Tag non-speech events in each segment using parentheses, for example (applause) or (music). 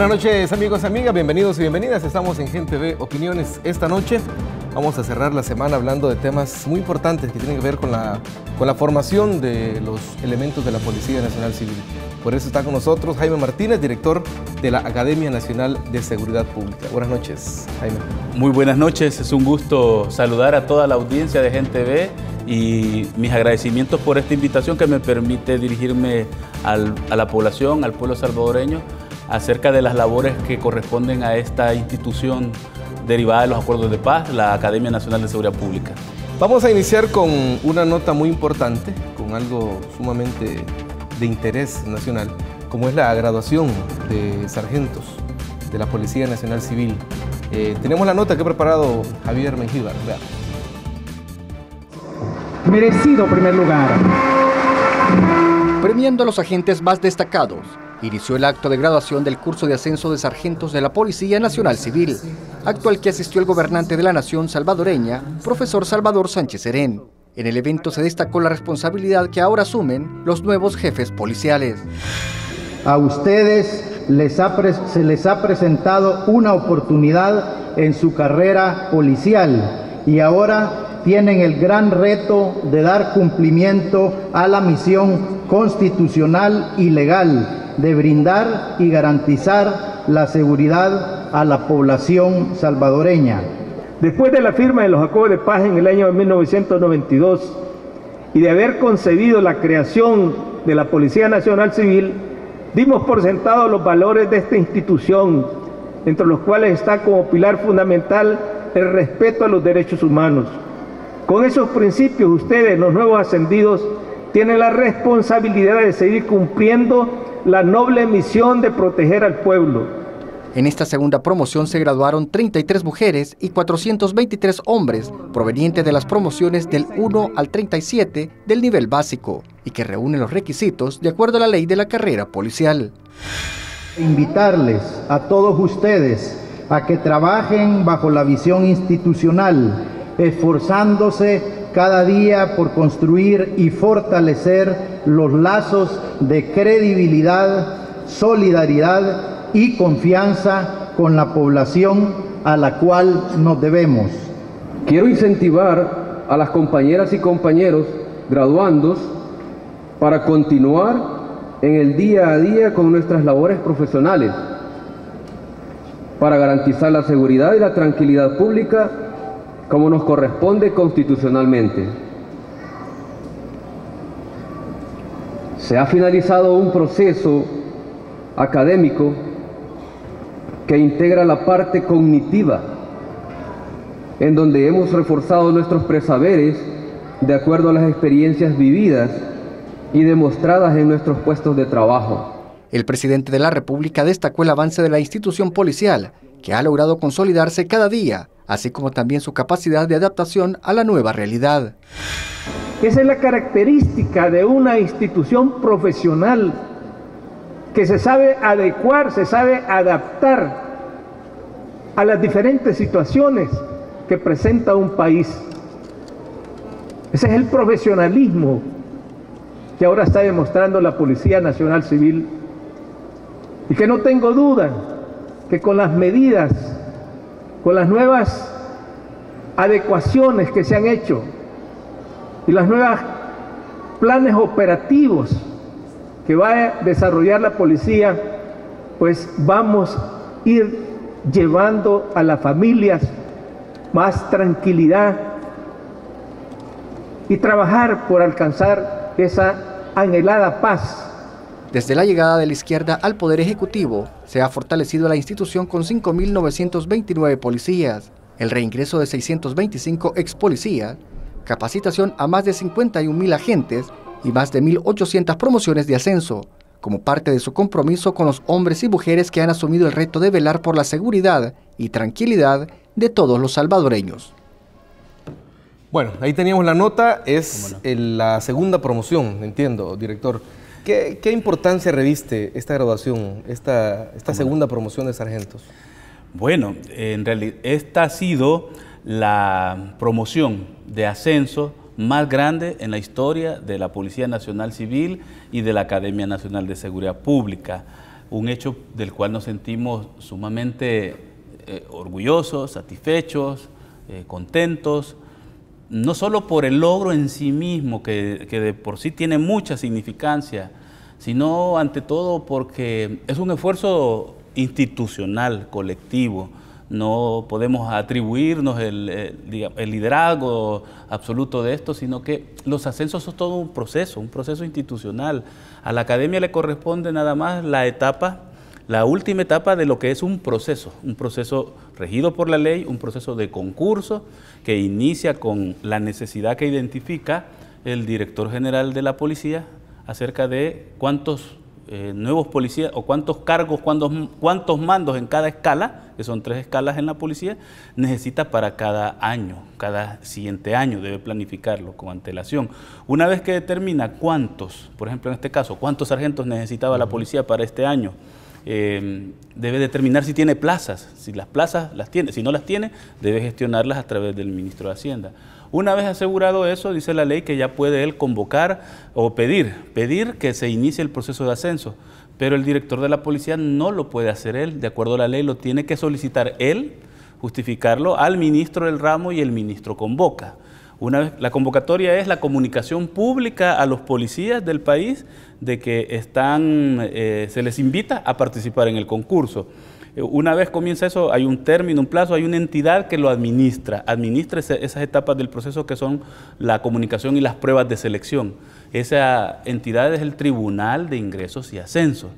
Buenas noches amigos y amigas, bienvenidos y bienvenidas. Estamos en Gente B Opiniones esta noche. Vamos a cerrar la semana hablando de temas muy importantes que tienen que ver con la, con la formación de los elementos de la Policía Nacional Civil. Por eso está con nosotros Jaime Martínez, director de la Academia Nacional de Seguridad Pública. Buenas noches, Jaime. Muy buenas noches, es un gusto saludar a toda la audiencia de Gente B y mis agradecimientos por esta invitación que me permite dirigirme a la población, al pueblo salvadoreño acerca de las labores que corresponden a esta institución derivada de los acuerdos de paz, la Academia Nacional de Seguridad Pública. Vamos a iniciar con una nota muy importante, con algo sumamente de interés nacional, como es la graduación de sargentos de la Policía Nacional Civil. Eh, tenemos la nota que ha preparado Javier Mejíbar, Merecido primer lugar. Premiando a los agentes más destacados, inició el acto de graduación del curso de ascenso de sargentos de la Policía Nacional Civil, acto al que asistió el gobernante de la nación salvadoreña, profesor Salvador Sánchez Serén. En el evento se destacó la responsabilidad que ahora asumen los nuevos jefes policiales. A ustedes se les ha presentado una oportunidad en su carrera policial y ahora tienen el gran reto de dar cumplimiento a la misión constitucional y legal de brindar y garantizar la seguridad a la población salvadoreña. Después de la firma de los acuerdos de paz en el año 1992 y de haber concebido la creación de la Policía Nacional Civil, dimos por sentado los valores de esta institución, entre los cuales está como pilar fundamental el respeto a los derechos humanos. Con esos principios ustedes, los nuevos ascendidos, tienen la responsabilidad de seguir cumpliendo la noble misión de proteger al pueblo. En esta segunda promoción se graduaron 33 mujeres y 423 hombres provenientes de las promociones del 1 al 37 del nivel básico y que reúnen los requisitos de acuerdo a la ley de la carrera policial. Invitarles a todos ustedes a que trabajen bajo la visión institucional, esforzándose cada día por construir y fortalecer los lazos de credibilidad, solidaridad y confianza con la población a la cual nos debemos. Quiero incentivar a las compañeras y compañeros graduandos para continuar en el día a día con nuestras labores profesionales, para garantizar la seguridad y la tranquilidad pública como nos corresponde constitucionalmente. Se ha finalizado un proceso académico que integra la parte cognitiva, en donde hemos reforzado nuestros presaberes de acuerdo a las experiencias vividas y demostradas en nuestros puestos de trabajo. El presidente de la República destacó el avance de la institución policial, que ha logrado consolidarse cada día así como también su capacidad de adaptación a la nueva realidad. Esa es la característica de una institución profesional que se sabe adecuar, se sabe adaptar a las diferentes situaciones que presenta un país. Ese es el profesionalismo que ahora está demostrando la Policía Nacional Civil y que no tengo duda que con las medidas con las nuevas adecuaciones que se han hecho y los nuevos planes operativos que va a desarrollar la policía, pues vamos a ir llevando a las familias más tranquilidad y trabajar por alcanzar esa anhelada paz desde la llegada de la izquierda al Poder Ejecutivo, se ha fortalecido la institución con 5.929 policías, el reingreso de 625 ex policías, capacitación a más de 51.000 agentes y más de 1.800 promociones de ascenso, como parte de su compromiso con los hombres y mujeres que han asumido el reto de velar por la seguridad y tranquilidad de todos los salvadoreños. Bueno, ahí teníamos la nota, es la segunda promoción, entiendo, director. ¿Qué, importancia reviste esta graduación, esta, esta segunda promoción de sargentos? Bueno, en realidad esta ha sido la promoción de ascenso más grande en la historia de la Policía Nacional Civil y de la Academia Nacional de Seguridad Pública. Un hecho del cual nos sentimos sumamente eh, orgullosos, satisfechos, eh, contentos no solo por el logro en sí mismo, que, de por sí tiene mucha significancia, sino ante todo porque es un esfuerzo institucional, colectivo. No podemos atribuirnos eh, el, liderazgo absoluto de esto, sino que los ascensos son todo un proceso, un proceso institucional. A la academia le corresponde nada más la etapa, la última etapa de lo que es un proceso, un proceso regido por la ley, un proceso de concurso que inicia con la necesidad que identifica el director general de la policía acerca de cuántos eh, nuevos policías o cuántos cargos, cuántos mandos en cada escala, que son tres escalas en la policía, necesita para cada año, cada siguiente año debe planificarlo con antelación. Una vez que determina cuántos, por ejemplo en este caso, cuántos sargentos necesitaba la policía para este año, Em, debe determinar si tiene plazas, si las plazas las tiene, si no las tiene, debe gestionarlas a través del ministro de Hacienda. Una vez asegurado eso, dice la ley que ya puede él convocar o pedir, pedir que se inicie el proceso de ascenso, pero el director de la policía no lo puede hacer él, de acuerdo a la ley lo tiene que solicitar él, justificarlo al ministro del ramo y el ministro convoca la convocatoria es la comunicación pública a los policías del país de que están, eh, se les invita a participar en el concurso. Eh, una vez comienza eso, hay un término, un plazo, hay una entidad que lo administra, administra esas etapas del proceso que son la comunicación y las pruebas de selección. Esa entidad es el Tribunal de Ingresos y Ascensos.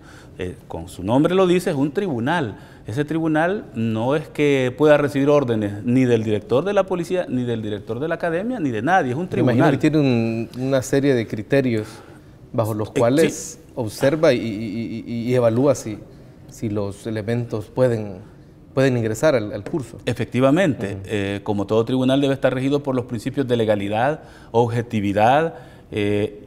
Eh, con su nombre lo dice, es un tribunal. Ese tribunal no es que pueda recibir órdenes ni del director de la policía, ni del director de la academia, ni de nadie, es un tribunal. que tiene una serie de criterios bajo los eh, cuales observa y, evalúa si, los elementos pueden ingresar al, curso. Efectivamente, eh, como todo tribunal debe estar regido por los principios de legalidad, objetividad,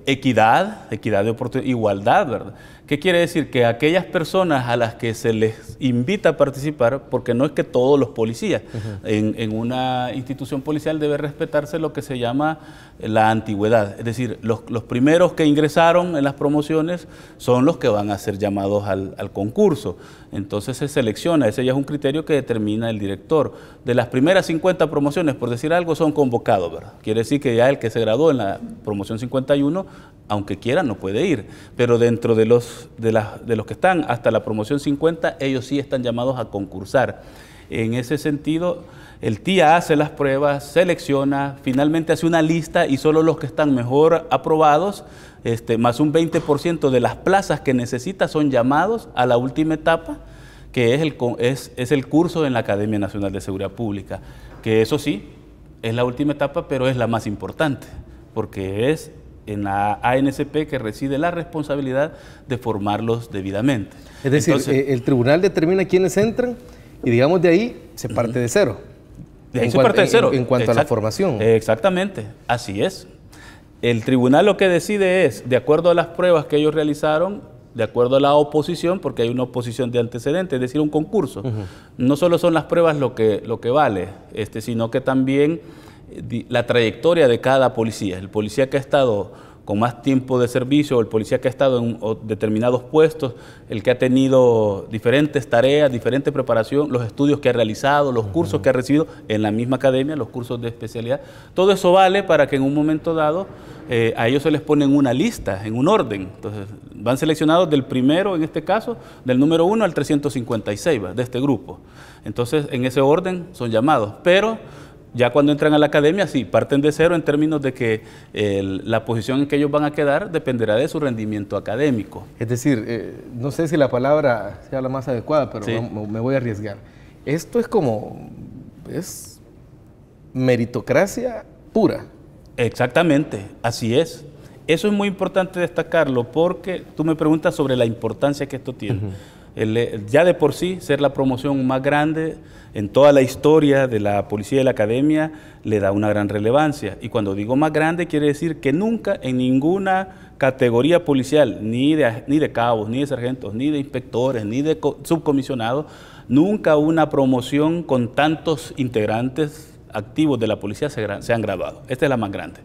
equidad, equidad de igualdad, ¿verdad? ¿Qué quiere decir? Que aquellas personas a las que se les invita a participar, porque no es que todos los policías, en, en, una institución policial debe respetarse lo que se llama la antigüedad. Es decir, los, primeros que ingresaron en las promociones son los que van a ser llamados al, concurso. Entonces se selecciona, ese ya es un criterio que determina el director. De las primeras 50 promociones, por decir algo, son convocados, ¿verdad? Quiere decir que ya el que se graduó en la promoción 51, aunque quiera, no puede ir. Pero dentro de los, de, de los que están hasta la promoción 50, ellos sí están llamados a concursar. En ese sentido, el TIA hace las pruebas, selecciona, finalmente hace una lista y solo los que están mejor aprobados, este, más un 20% de las plazas que necesita son llamados a la última etapa, que es el, es, el curso en la Academia Nacional de Seguridad Pública, que eso sí, es la última etapa, pero es la más importante, porque es en la ANSP que reside la responsabilidad de formarlos debidamente. Es decir, eh, el tribunal determina quiénes entran y digamos de ahí se parte de cero en cuanto a la formación. Exactamente, así es. El tribunal lo que decide es, de acuerdo a las pruebas que ellos realizaron, de acuerdo a la oposición, porque hay una oposición de antecedentes, es decir, un concurso. No solo son las pruebas lo que, lo que vale, este, sino que también eh, la trayectoria de cada policía. El policía que ha estado con más tiempo de servicio, el policía que ha estado en determinados puestos, el que ha tenido diferentes tareas, diferente preparación, los estudios que ha realizado, los cursos que ha recibido en la misma academia, los cursos de especialidad. Todo eso vale para que en un momento dado eh, a ellos se les pone una lista, en un orden. Entonces van seleccionados del primero, en este caso, del número 1 al 356 de este grupo. Entonces en ese orden son llamados. Pero ya cuando entran a la academia, sí, parten de cero en términos de que la posición en que ellos van a quedar dependerá de su rendimiento académico. Es decir, eh, no sé si la palabra sea la más adecuada, pero me, voy a arriesgar. Esto es como, es meritocracia pura. Exactamente, así es. Eso es muy importante destacarlo porque tú me preguntas sobre la importancia que esto tiene. Eh, ya de por sí ser la promoción más grande en toda la historia de la policía y la academia le da una gran relevancia. Y cuando digo más grande, quiere decir que nunca en ninguna categoría policial, ni de, ni de cabos, ni de sargentos, ni de inspectores, ni de subcomisionados, nunca una promoción con tantos integrantes activos de la policía se, han grabado. Esta es la más grande.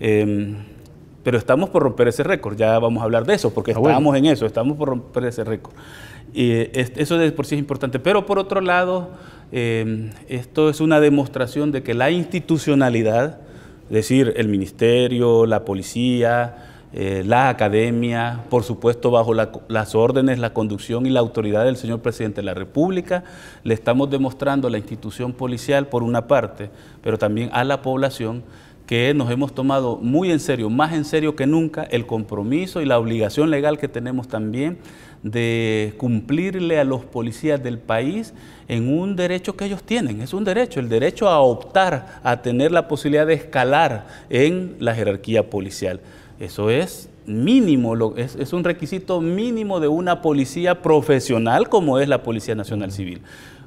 Em, pero estamos por romper ese récord, ya vamos a hablar de eso, porque ah, estamos en eso, estamos por romper ese récord. Eh, eso de por sí es importante. Pero por otro lado, eh, esto es una demostración de que la institucionalidad, es decir, el ministerio, la policía, eh, la academia, por supuesto bajo las órdenes, la conducción y la autoridad del señor presidente de la República, le estamos demostrando a la institución policial por una parte, pero también a la población que nos hemos tomado muy en serio, más en serio que nunca, el compromiso y la obligación legal que tenemos también de cumplirle a los policías del país en un derecho que ellos tienen. Es un derecho, el derecho a optar, a tener la posibilidad de escalar en la jerarquía policial. Eso es mínimo, es, es un requisito mínimo de una policía profesional como es la Policía Nacional Civil.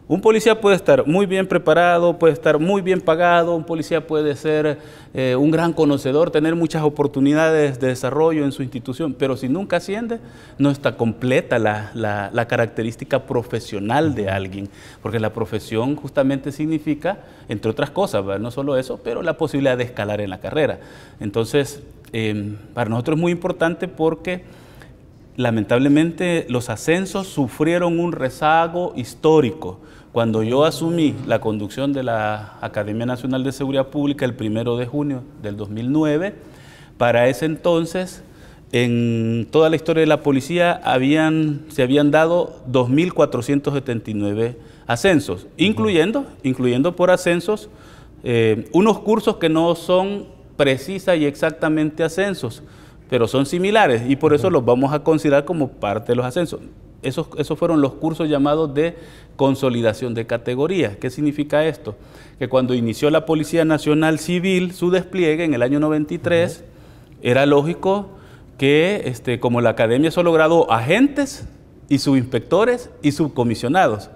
Un policía puede estar muy bien preparado, puede estar muy bien pagado, un policía puede ser eh, un gran conocedor, tener muchas oportunidades de desarrollo en su institución, pero si nunca asciende, no está completa la, característica profesional de alguien, porque la profesión justamente significa, entre otras cosas, no solo eso, pero la posibilidad de escalar en la carrera. Entonces, em, para nosotros es muy importante porque lamentablemente los ascensos sufrieron un rezago histórico cuando yo asumí la conducción de la Academia Nacional de Seguridad Pública el primero de junio del 2009, para ese entonces, en toda la historia de la policía habían, se habían dado 2.479 ascensos, incluyendo, incluyendo por ascensos eh, unos cursos que no son precisa y exactamente ascensos, pero son similares y por eso los vamos a considerar como parte de los ascensos. Esos, fueron los cursos llamados de consolidación de categorías. ¿Qué significa esto? Que cuando inició la Policía Nacional Civil su despliegue en el año 93, era lógico que este, como la academia solo logrado agentes y subinspectores y subcomisionados.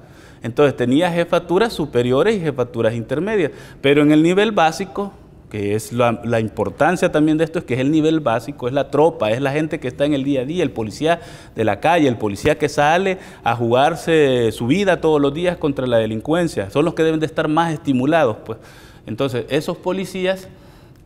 Entonces tenía jefaturas superiores y jefaturas intermedias, pero en el nivel básico que es la, importancia también de esto, es que es el nivel básico, es la tropa, es la gente que está en el día a día, el policía de la calle, el policía que sale a jugarse su vida todos los días contra la delincuencia, son los que deben de estar más estimulados. Pues. Entonces, esos policías,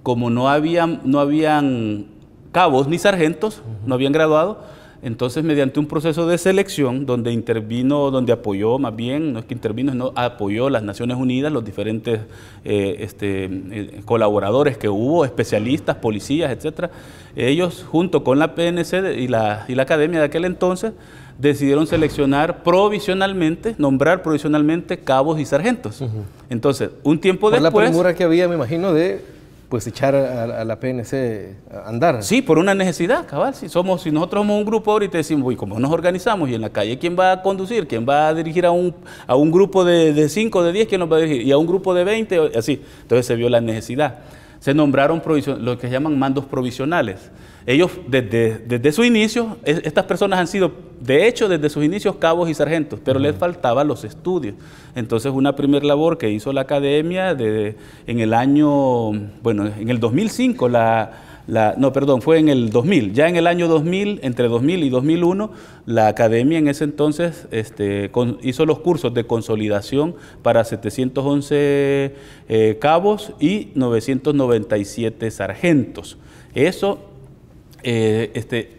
como no habían, no habían cabos ni sargentos, no habían graduado, entonces, mediante un proceso de selección donde intervino, donde apoyó, más bien, no es que intervino, sino apoyó las Naciones Unidas, los diferentes eh, este, eh, colaboradores que hubo, especialistas, policías, etcétera, ellos junto con la PNC y la, y la academia de aquel entonces decidieron seleccionar provisionalmente, nombrar provisionalmente cabos y sargentos. Entonces, un tiempo Por después... la premura que había, me imagino, de pues echar a, la PNC a andar. Sí, por una necesidad, cabal. Si, somos, si nosotros somos un grupo ahorita decimos, uy, ¿cómo nos organizamos? Y en la calle, ¿quién va a conducir? ¿Quién va a dirigir a un, a un grupo de 5, de 10? ¿Quién nos va a dirigir? Y a un grupo de 20, así. Entonces se vio la necesidad se nombraron lo que llaman mandos provisionales. Ellos, desde, desde su inicio, estas personas han sido, de hecho, desde sus inicios cabos y sargentos, pero les faltaban los estudios. Entonces, una primera labor que hizo la academia en el año, bueno, en el 2005, la no, perdón, fue en el 2000, ya en el año 2000, entre 2000 y 2001, la academia en ese entonces este, hizo los cursos de consolidación para 711 eh, cabos y 997 sargentos. Eso, eh, este,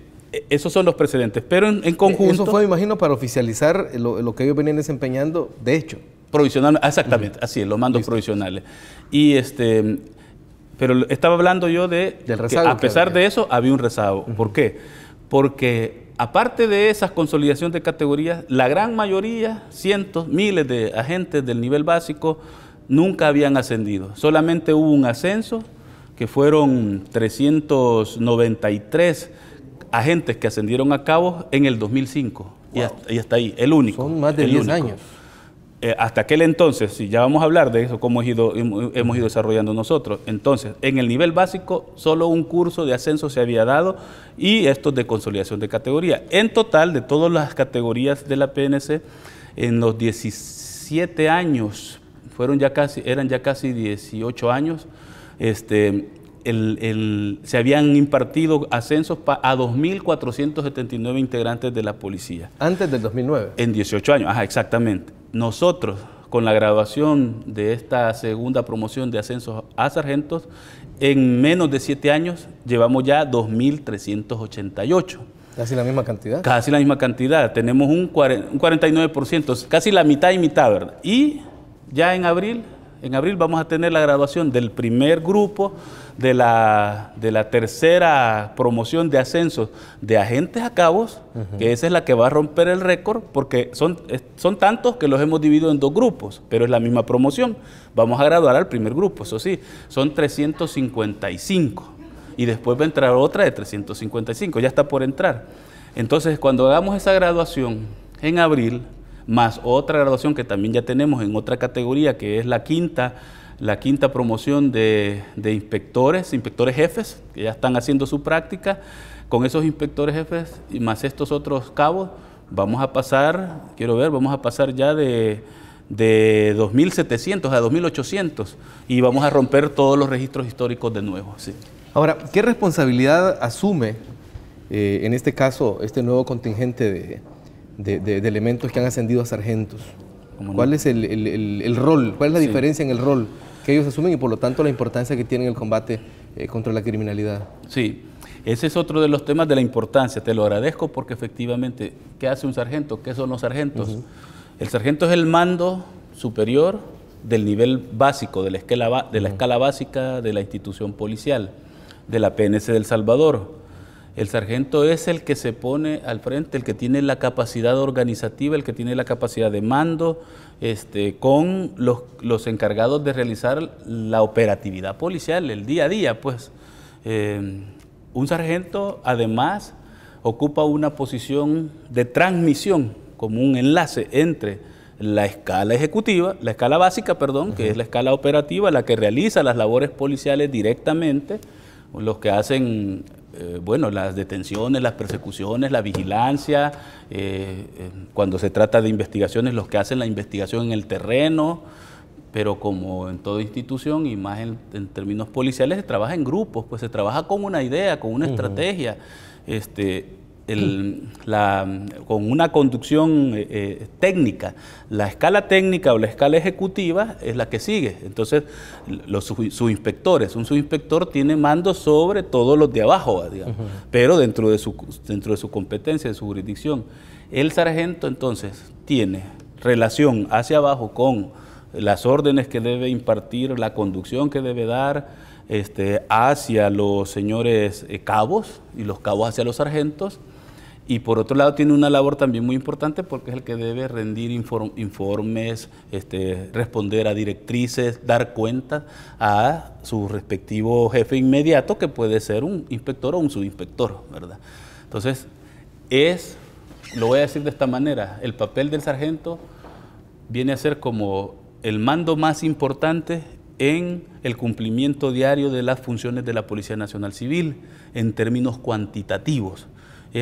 esos son los precedentes, pero en, e-, conjunto... Eso fue, imagino, para oficializar lo, que ellos venían desempeñando, de hecho. Provisional, exactamente, así es, los mandos provisionales. Y este, pero estaba hablando yo de a pesar de eso había un rezago. ¿Por qué? Porque aparte de esas consolidaciones de categorías, la gran mayoría, cientos, miles de agentes del nivel básico nunca habían ascendido. Solamente hubo un ascenso que fueron 393 agentes que ascendieron a cabo en el 2005. Y, hasta, ahí, el único. Son más de 10 años. Eh, hasta aquel entonces, si ya vamos a hablar de eso, cómo hemos ido, hemos ido desarrollando nosotros. Entonces, en el nivel básico, solo un curso de ascenso se había dado y estos de consolidación de categoría. En total, de todas las categorías de la PNC, en los 17 años, fueron ya casi, eran ya casi 18 años, este, se habían impartido ascensos a 2.479 integrantes de la policía. Antes del 2009. En 18 años, ajá, exactamente. Nosotros, con la graduación de esta segunda promoción de ascensos a sargentos, en menos de 7 años llevamos ya 2.388. Casi la misma cantidad. Casi la misma cantidad. Tenemos un 49%, casi la mitad y mitad, ¿verdad? Y ya en abril en abril vamos a tener la graduación del primer grupo de la, de la tercera promoción de ascenso de agentes a cabos, que esa es la que va a romper el récord, porque son, son tantos que los hemos dividido en dos grupos, pero es la misma promoción. Vamos a graduar al primer grupo, eso sí, son 355. Y después va a entrar otra de 355, ya está por entrar. Entonces, cuando hagamos esa graduación en abril, más otra graduación que también ya tenemos en otra categoría, que es la quinta, la quinta promoción de, inspectores, inspectores jefes, que ya están haciendo su práctica. Con esos inspectores jefes y más estos otros cabos, vamos a pasar, quiero ver, vamos a pasar ya de de 2.700 a 2.800 y vamos a romper todos los registros históricos de nuevo. Ahora, ¿qué responsabilidad asume eh, en este caso este nuevo contingente de, de, elementos que han ascendido a sargentos. ¿Cuál es el, rol? ¿Cuál es la diferencia en el rol que ellos asumen y por lo tanto la importancia que tienen el combate eh, contra la criminalidad? Sí, ese es otro de los temas de la importancia. Te lo agradezco porque efectivamente, ¿qué hace un sargento? ¿Qué son los sargentos? El sargento es el mando superior del nivel básico, de la escala, de la escala básica de la institución policial, de la PNC del Salvador. El sargento es el que se pone al frente, el que tiene la capacidad organizativa, el que tiene la capacidad de mando, este, con los, encargados de realizar la operatividad policial, el día a día, pues. Eh, un sargento, además, ocupa una posición de transmisión, como un enlace entre la escala ejecutiva, la escala básica, perdón, que es la escala operativa, la que realiza las labores policiales directamente, los que hacen eh, bueno, las detenciones, las persecuciones, la vigilancia, eh, eh, cuando se trata de investigaciones, los que hacen la investigación en el terreno, pero como en toda institución y más en, términos policiales, se trabaja en grupos, pues se trabaja con una idea, con una estrategia. Este, con una conducción eh, eh, técnica. La escala técnica o la escala ejecutiva es la que sigue. Entonces, los subinspectores, un subinspector tiene mando sobre todos los de abajo, digamos, pero dentro de, su, dentro de su competencia, de su jurisdicción. El sargento entonces tiene relación hacia abajo con las órdenes que debe impartir, la conducción que debe dar este, hacia los señores eh, cabos y los cabos hacia los sargentos y por otro lado tiene una labor también muy importante porque es el que debe rendir informes, este, responder a directrices, dar cuenta a su respectivo jefe inmediato, que puede ser un inspector o un subinspector, ¿verdad? Entonces, es, lo voy a decir de esta manera, el papel del sargento viene a ser como el mando más importante en el cumplimiento diario de las funciones de la Policía Nacional Civil en términos cuantitativos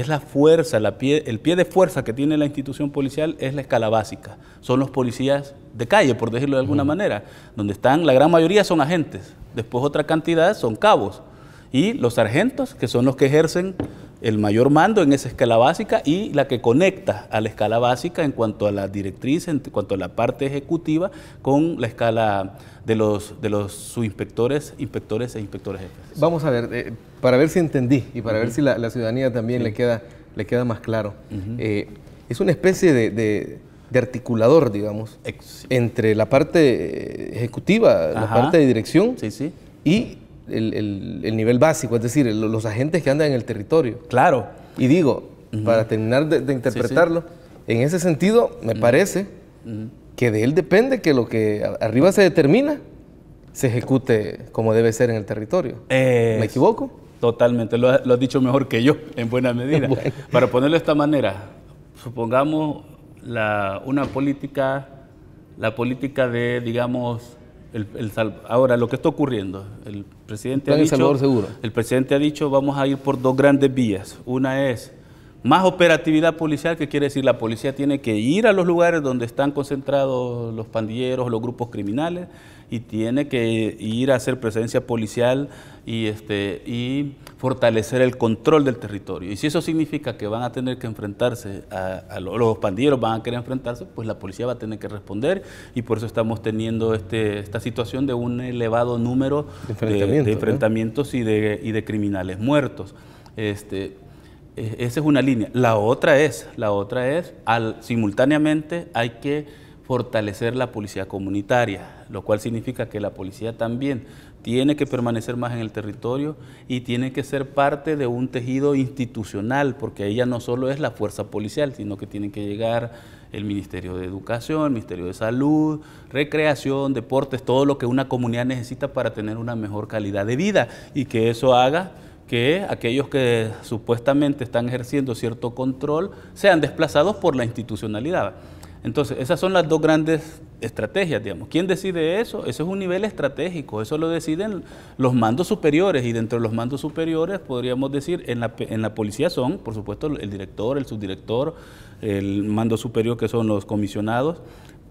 es la fuerza, el pie de fuerza que tiene la institución policial es la escala básica. Son los policías de calle, por decirlo de alguna manera, donde están, la gran mayoría son agentes, después otra cantidad son cabos y los sargentos, que son los que ejercen el mayor mando en esa escala básica y la que conecta a la escala básica en cuanto a la directriz, en cuanto a la parte ejecutiva, con la escala de los, de los subinspectores, inspectores e inspectores jefes. Vamos a ver, eh, para ver si entendí y para ver si la, la ciudadanía también le, queda, le queda más claro. Eh, es una especie de, articulador, digamos, entre la parte eh, ejecutiva, la parte de dirección sí, sí. y el, nivel básico, es decir, los agentes que andan en el territorio. Claro. Y digo, para terminar de, interpretarlo, en ese sentido me parece que de él depende que lo que arriba se determina se ejecute como debe ser en el territorio. ¿Me equivoco? Totalmente, lo, has dicho mejor que yo, en buena medida. (laughs) Para ponerlo de esta manera, supongamos una política, la política de, digamos, el, ahora, lo que está ocurriendo, el presidente, ha dicho, el presidente ha dicho vamos a ir por dos grandes vías. Una es más operatividad policial, que quiere decir la policía tiene que ir a los lugares donde están concentrados los pandilleros, los grupos criminales, y tiene que ir a hacer presencia policial y, este, y fortalecer el control del territorio. Y si eso significa que van a tener que enfrentarse, a, los pandilleros van a querer enfrentarse, pues la policía va a tener que responder y por eso estamos teniendo este, esta situación de un elevado número de, enfrentamientos, y, de, y de criminales muertos. Este, e, esa es una línea. La otra es, la otra es, al, simultáneamente hay que fortalecer la policía comunitaria lo cual significa que la policía también tiene que permanecer más en el territorio y tiene que ser parte de un tejido institucional, porque ella no solo es la fuerza policial, sino que tiene que llegar el Ministerio de Educación, el Ministerio de Salud, Recreación, Deportes, todo lo que una comunidad necesita para tener una mejor calidad de vida y que eso haga que aquellos que supuestamente están ejerciendo cierto control sean desplazados por la institucionalidad. Entonces, esas son las dos grandes estrategias, digamos. ¿Quién decide eso? Eso es un nivel estratégico, eso lo deciden los mandos superiores y dentro de los mandos superiores podríamos decir, en la, en la policía son, por supuesto, el director, el subdirector, el mando superior que son los comisionados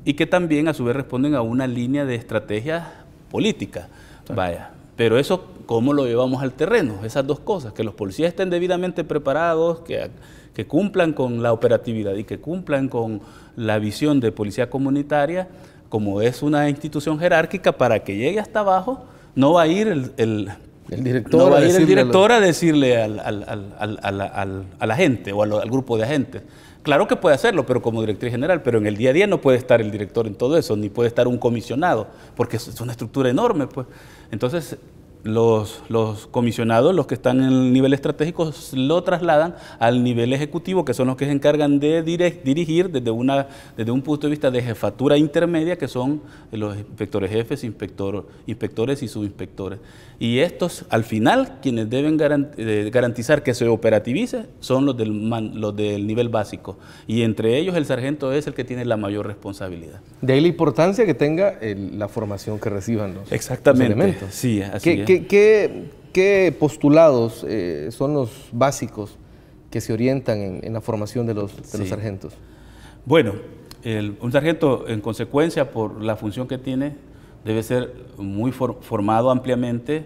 y que también a su vez responden a una línea de estrategia política. Vaya, pero eso, ¿cómo lo llevamos al terreno? Esas dos cosas, que los policías estén debidamente preparados, que que cumplan con la operatividad y que cumplan con la visión de policía comunitaria, como es una institución jerárquica, para que llegue hasta abajo, no va a ir el, director, a ir el director a decirle al, al, a la gente o al, grupo de agentes. Claro que puede hacerlo, pero como director general, pero en el día a día no puede estar el director en todo eso, ni puede estar un comisionado, porque es una estructura enorme. pues Entonces, los, comisionados, los que están en el nivel estratégico, lo trasladan al nivel ejecutivo, que son los que se encargan de dirigir desde, una, desde un punto de vista de jefatura intermedia, que son los inspectores jefes, inspector, inspectores y subinspectores. Y estos, al final, quienes deben eh, garantizar que se operativice son los del, los del nivel básico. Y entre ellos el sargento es el que tiene la mayor responsabilidad. De ahí la importancia que tenga la formación que reciban los, Exactamente, Sí, así ¿Qué, postulados eh, son los básicos que se orientan en, la formación de los, sargentos? Bueno, un sargento, en consecuencia, por la función que tiene, debe ser muy formado ampliamente.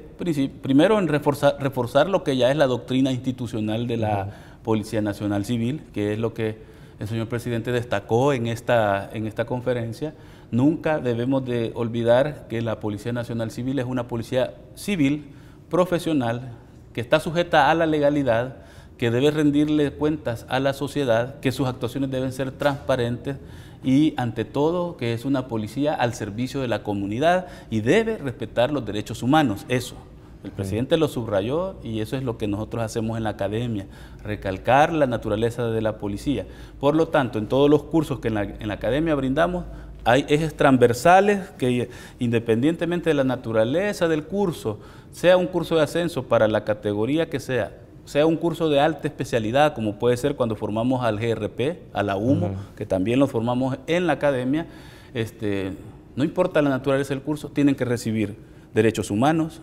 Primero, en reforzar, lo que ya es la doctrina institucional de la Policía Nacional Civil, que es lo que el señor presidente destacó en esta, en esta conferencia Nunca debemos de olvidar que la Policía Nacional Civil es una policía civil, profesional, que está sujeta a la legalidad, que debe rendirle cuentas a la sociedad, que sus actuaciones deben ser transparentes y ante todo que es una policía al servicio de la comunidad y debe respetar los derechos humanos. Eso. El presidente lo subrayó y eso es lo que nosotros hacemos en la academia, recalcar la naturaleza de la policía. Por lo tanto, en todos los cursos que en la academia brindamos, hay ejes transversales que independientemente de la naturaleza del curso, sea un curso de ascenso para la categoría que sea, sea un curso de alta especialidad, como puede ser cuando formamos al GRP, a la UMO, que también lo formamos en la academia, este, no importa la naturaleza del curso, tienen que recibir derechos humanos,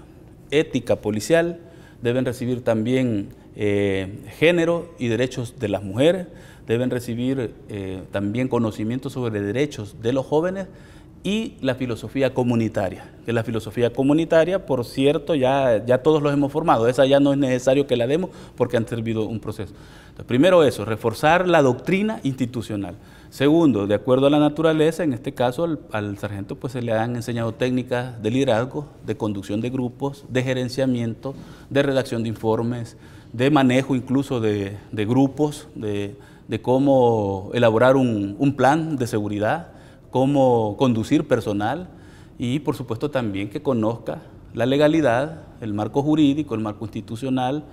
ética policial, deben recibir también eh, género y derechos de las mujeres, deben recibir eh, también conocimiento sobre derechos de los jóvenes y la filosofía comunitaria, que la filosofía comunitaria, por cierto, ya, ya todos los hemos formado, esa ya no es necesario que la demos porque han servido un proceso. Entonces, primero eso, reforzar la doctrina institucional. Segundo, de acuerdo a la naturaleza, en este caso al, sargento pues se le han enseñado técnicas de liderazgo, de conducción de grupos, de gerenciamiento, de redacción de informes, de manejo incluso de, de grupos, de de cómo elaborar un, plan de seguridad, cómo conducir personal y por supuesto también que conozca la legalidad, el marco jurídico, el marco institucional,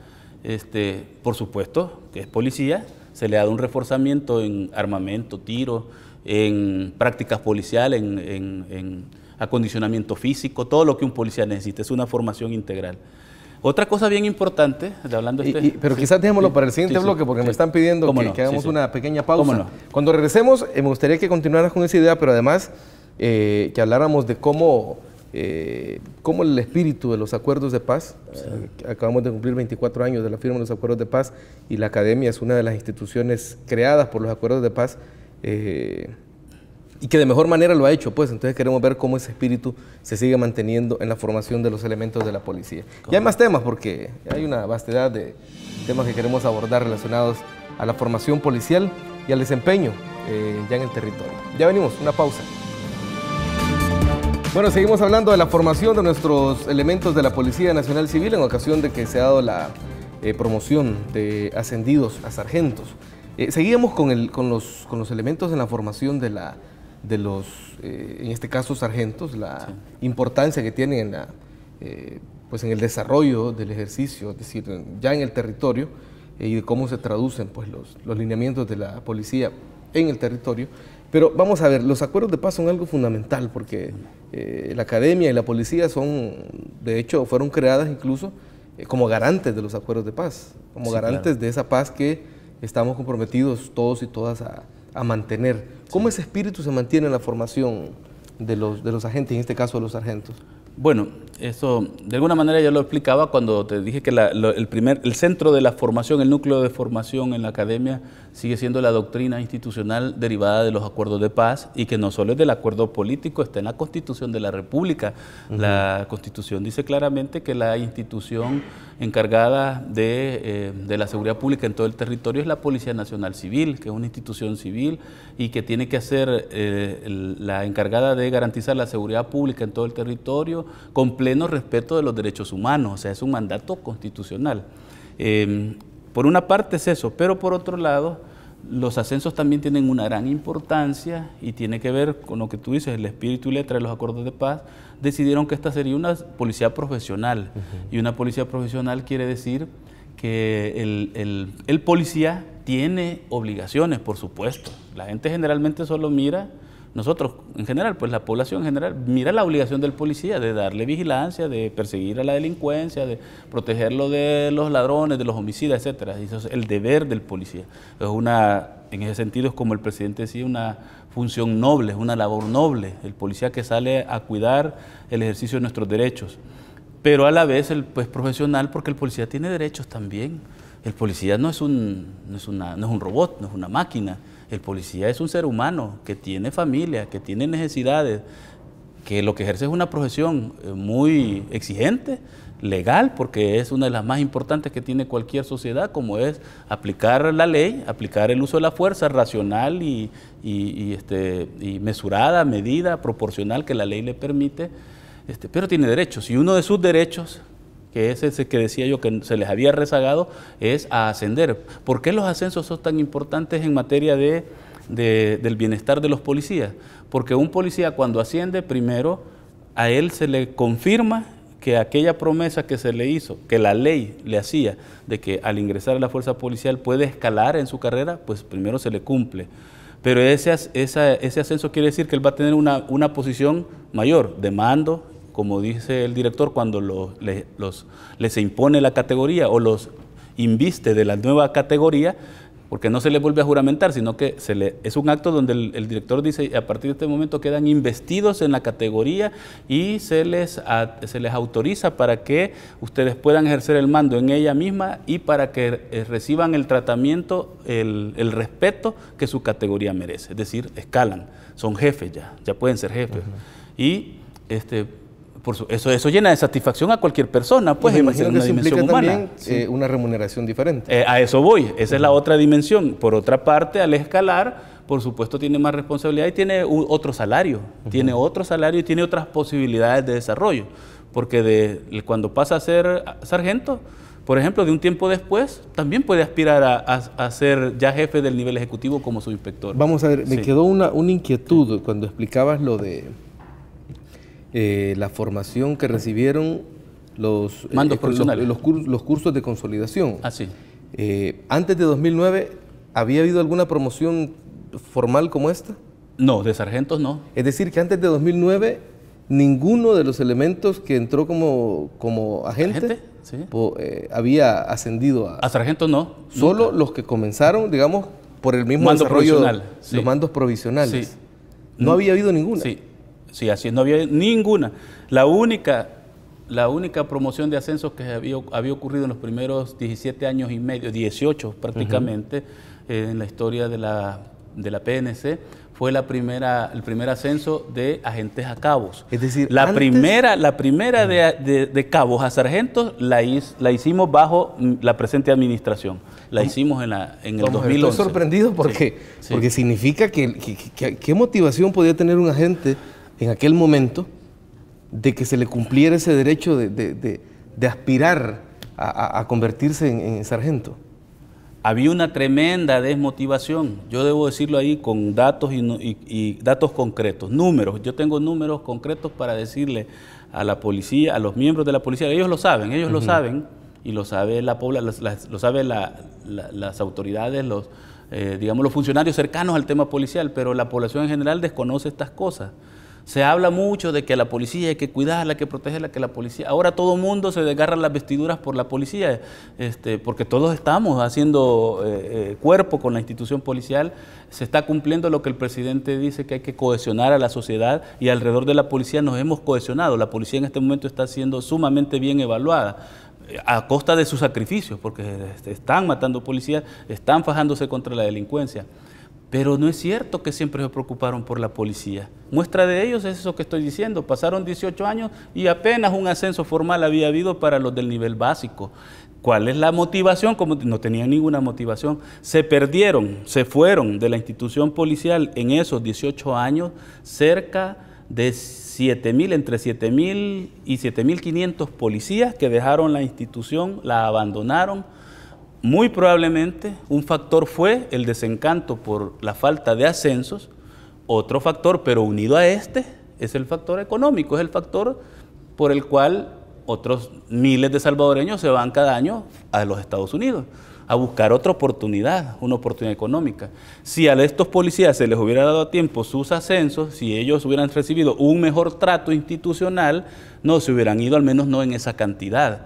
este, por supuesto que es policía, se le ha dado un reforzamiento en armamento, tiro, en prácticas policiales, en acondicionamiento físico, todo lo que un policía necesita, es una formación integral. Otra cosa bien importante, hablando de este... pero quizás dejémoslo para el siguiente bloque porque me están pidiendo que, hagamos una pequeña pausa. Cuando regresemos, eh, me gustaría que continuaras con esa idea, pero además eh, que habláramos de cómo, eh, cómo el espíritu de los acuerdos de paz, acabamos de cumplir 24 años de la firma de los acuerdos de paz y la academia es una de las instituciones creadas por los acuerdos de paz, y que de mejor manera lo ha hecho, pues entonces queremos ver cómo ese espíritu se sigue manteniendo en la formación de los elementos de la policía. Y hay más temas porque hay una vastedad de temas que queremos abordar relacionados a la formación policial y al desempeño eh, ya en el territorio. Ya venimos, una pausa. Bueno, seguimos hablando de la formación de nuestros elementos de la Policía Nacional Civil en ocasión de que se ha dado la eh, promoción de ascendidos a sargentos. Seguimos eh, seguíamos con, con, los, con los elementos en la formación de la de los, eh, en este caso, sargentos, la importancia que tienen en, la, eh, pues en el desarrollo del ejercicio, es decir, ya en el territorio eh, y de cómo se traducen pues, los, los lineamientos de la policía en el territorio. Pero vamos a ver, los acuerdos de paz son algo fundamental porque la academia y la policía son, de hecho, fueron creadas incluso como garantes de los acuerdos de paz, como garantes de esa paz que estamos comprometidos todos y todas a, a mantener. ¿Cómo ese espíritu se mantiene en la formación de los, de los agentes, en este caso de los sargentos? Bueno, eso de alguna manera ya lo explicaba cuando te dije que el, primer, el centro de la formación, el núcleo de formación en la academia sigue siendo la doctrina institucional derivada de los acuerdos de paz y que no solo es del acuerdo político, está en la Constitución de la República. La Constitución dice claramente que la institución encargada de, eh, de, la seguridad pública en todo el territorio es la Policía Nacional Civil, que es una institución civil y que tiene que hacer eh, la encargada de garantizar la seguridad pública en todo el territorio con pleno respeto de los derechos humanos, o sea, es un mandato constitucional. Em, por una parte es eso, pero por otro lado, los ascensos también tienen una gran importancia y tiene que ver con lo que tú dices, el espíritu y letra de los acuerdos de paz, decidieron que esta sería una policía profesional. Y una policía profesional quiere decir que el policía tiene obligaciones, por supuesto. La gente generalmente solo mira nosotros en general, pues la población en general, mira la obligación del policía de darle vigilancia, de perseguir a la delincuencia, de protegerlo de los ladrones, de los homicidas, etcétera. Eso es el deber del policía. Es una, en ese sentido, es como el presidente decía, una función noble, es una labor noble. El policía que sale a cuidar el ejercicio de nuestros derechos. Pero a la vez, el, pues profesional, porque el policía tiene derechos también. El policía no es un, no es una, no es un robot, no es una máquina el policía es un ser humano que tiene familia, que tiene necesidades, que lo que ejerce es una profesión eh, muy exigente, legal, porque es una de las más importantes que tiene cualquier sociedad, como es aplicar la ley, aplicar el uso de la fuerza racional y, este, y mesurada, medida, proporcional que la ley le permite, este, pero tiene derechos. Y uno de sus derechos que es ese que decía yo que se les había rezagado, es a ascender. ¿Por qué los ascensos son tan importantes en materia de, del bienestar de los policías? Porque un policía cuando asciende, primero a él se le confirma que aquella promesa que se le hizo, que la ley le hacía, de que al ingresar a la fuerza policial puede escalar en su carrera, pues primero se le cumple. Pero ese, ese ascenso quiere decir que él va a tener una, una posición mayor de mando como dice el director, cuando les impone la categoría o los inviste de la nueva categoría, porque no se les vuelve a juramentar, sino que es un acto donde el, director dice, a partir de este momento quedan investidos en la categoría y se les, se les autoriza para que ustedes puedan ejercer el mando en ella misma y para que eh, reciban el tratamiento, el, respeto que su categoría merece. Es decir, escalan, son jefes ya, ya pueden ser jefes. Y este, eso, eso llena de satisfacción a cualquier persona, pues. que se implica también eh, una remuneración diferente. Eh, a eso voy, esa es la otra dimensión. Por otra parte, al escalar, por supuesto, tiene más responsabilidad y tiene otro salario, tiene otro salario y tiene otras posibilidades de desarrollo. Porque de, cuando pasa a ser sargento, por ejemplo, de un tiempo después, también puede aspirar a, ser ya jefe del nivel ejecutivo como subinspector. Vamos a ver, me quedó una, inquietud cuando explicabas lo de eh, la formación que recibieron los, eh, eh, los, cursos de consolidación. Ah, antes de 2009, ¿había habido alguna promoción formal como esta? No, de sargentos no. Es decir, que antes de 2009, ninguno de los elementos que entró como, como agente, había ascendido a... A sargentos no. Solo los que comenzaron, digamos, por el mismo desarrollo, los mandos provisionales. No había habido ninguno. Sí, Sí, así no había ninguna. La única, la única promoción de ascensos que había, ocurrido en los primeros 17 años y medio, 18 prácticamente, eh, en la historia de la, de la PNC, fue la primera, el primer ascenso de agentes a cabos. Es decir, la primera, la primera de, cabos a sargentos la, la hicimos bajo mm, la presente administración. La hicimos en, la, en el 2011. Estoy sorprendido porque, significa que, qué motivación podía tener un agente en aquel momento de que se le cumpliera ese derecho de, aspirar a, convertirse en, sargento? Había una tremenda desmotivación, yo debo decirlo ahí con datos y, datos concretos, números. Yo tengo números concretos para decirle a la policía, a los miembros de la policía, ellos lo saben, ellos lo saben y lo sabe la lo sabe las autoridades, los eh, digamos los funcionarios cercanos al tema policial, pero la población en general desconoce estas cosas. Se habla mucho de que a la policía hay que cuidarla, la que protege, la que la policía. Ahora todo el mundo se desgarra las vestiduras por la policía, este, porque todos estamos haciendo eh, eh, cuerpo con la institución policial. Se está cumpliendo lo que el presidente dice que hay que cohesionar a la sociedad y alrededor de la policía nos hemos cohesionado. La policía en este momento está siendo sumamente bien evaluada eh, a costa de sus sacrificios, porque este, están matando policías, están fajándose contra la delincuencia. Pero no es cierto que siempre se preocuparon por la policía. Muestra de ellos es eso que estoy diciendo. Pasaron 18 años y apenas un ascenso formal había habido para los del nivel básico. ¿Cuál es la motivación? Como no tenían ninguna motivación. Se perdieron, se fueron de la institución policial en esos 18 años cerca de 7.000, entre 7.000 y 7.500 policías que dejaron la institución, la abandonaron muy probablemente un factor fue el desencanto por la falta de ascensos, otro factor, pero unido a este, es el factor económico, es el factor por el cual otros miles de salvadoreños se van cada año a los Estados Unidos a buscar otra oportunidad, una oportunidad económica. Si a estos policías se les hubiera dado a tiempo sus ascensos, si ellos hubieran recibido un mejor trato institucional, no se hubieran ido, al menos no en esa cantidad.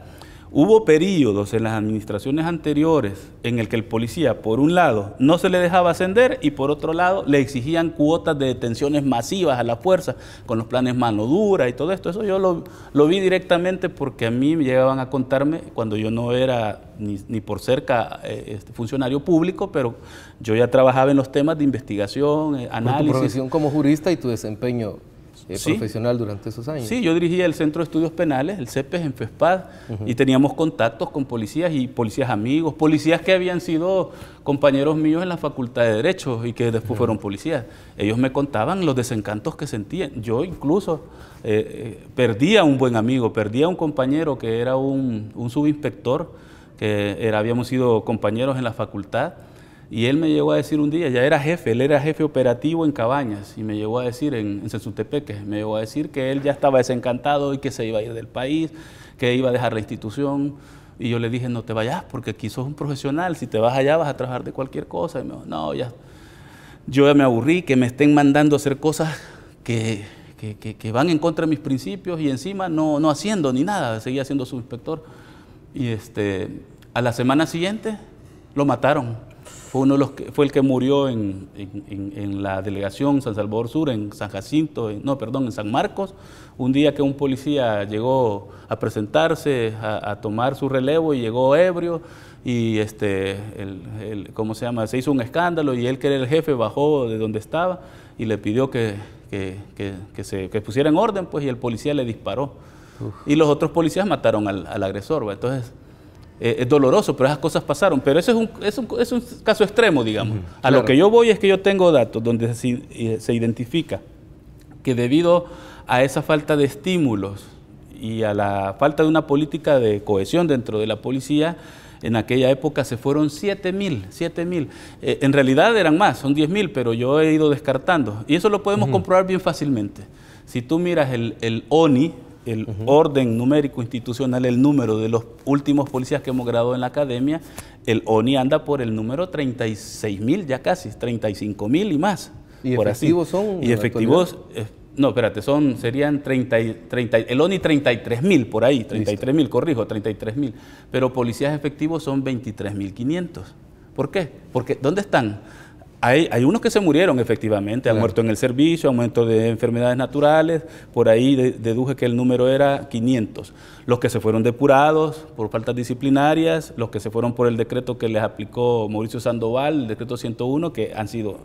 Hubo periodos en las administraciones anteriores en el que el policía, por un lado, no se le dejaba ascender y por otro lado, le exigían cuotas de detenciones masivas a la fuerza con los planes mano dura y todo esto. Eso yo lo, vi directamente porque a mí me llegaban a contarme cuando yo no era ni, por cerca eh, este, funcionario público, pero yo ya trabajaba en los temas de investigación, eh, análisis. tu profesión como jurista y tu desempeño es eh, profesional durante esos años. Sí, yo dirigía el Centro de Estudios Penales, el CEPES, en FESPAD, y teníamos contactos con policías y policías amigos, policías que habían sido compañeros míos en la Facultad de Derecho y que después fueron policías. Ellos me contaban los desencantos que sentían. Yo incluso eh, eh perdía un buen amigo, perdía un compañero que era un, subinspector, que era, habíamos sido compañeros en la facultad y él me llegó a decir un día, ya era jefe, él era jefe operativo en Cabañas, y me llegó a decir, en, en me llegó a decir que él ya estaba desencantado y que se iba a ir del país, que iba a dejar la institución. Y yo le dije, no te vayas, porque aquí sos un profesional, si te vas allá vas a trabajar de cualquier cosa. Y me dijo, no, ya. Yo ya me aburrí, que me estén mandando a hacer cosas que, van en contra de mis principios y encima no, haciendo ni nada, seguía siendo subinspector. Y este, a la semana siguiente lo mataron fue, uno los que, fue el que murió en, la delegación San Salvador Sur, en San Jacinto, no, perdón, en San Marcos, un día que un policía llegó a presentarse, a, tomar su relevo y llegó ebrio y este, ¿cómo se llama? Se hizo un escándalo y él que era el jefe bajó de donde estaba y le pidió que, se que pusiera en orden pues y el policía le disparó. Y los otros policías mataron al, agresor. Pues. Entonces eh, es doloroso, pero esas cosas pasaron. Pero eso es un, caso extremo, digamos. a lo que yo voy es que yo tengo datos donde se, eh, se, identifica que debido a esa falta de estímulos y a la falta de una política de cohesión dentro de la policía, en aquella época se fueron 7 mil, mil. Eh, en realidad eran más, son 10 mil, pero yo he ido descartando. Y eso lo podemos comprobar bien fácilmente. Si tú miras el, el ONI, el orden numérico institucional, el número de los últimos policías que hemos graduado en la academia, el ONI anda por el número 36 mil, ya casi, 35 mil y más. ¿Y efectivos son? Y efectivos, eh, no, espérate, son, serían 30, 30 el ONI 33 mil por ahí, 33 mil, corrijo, 33 mil, pero policías efectivos son 23 mil 500. ¿Por qué? Porque ¿dónde están? Hay, unos que se murieron efectivamente, han muerto en el servicio, han muerto de enfermedades naturales, por ahí deduje que el número era 500. Los que se fueron depurados por faltas disciplinarias, los que se fueron por el decreto que les aplicó Mauricio Sandoval, el decreto 101, que han sido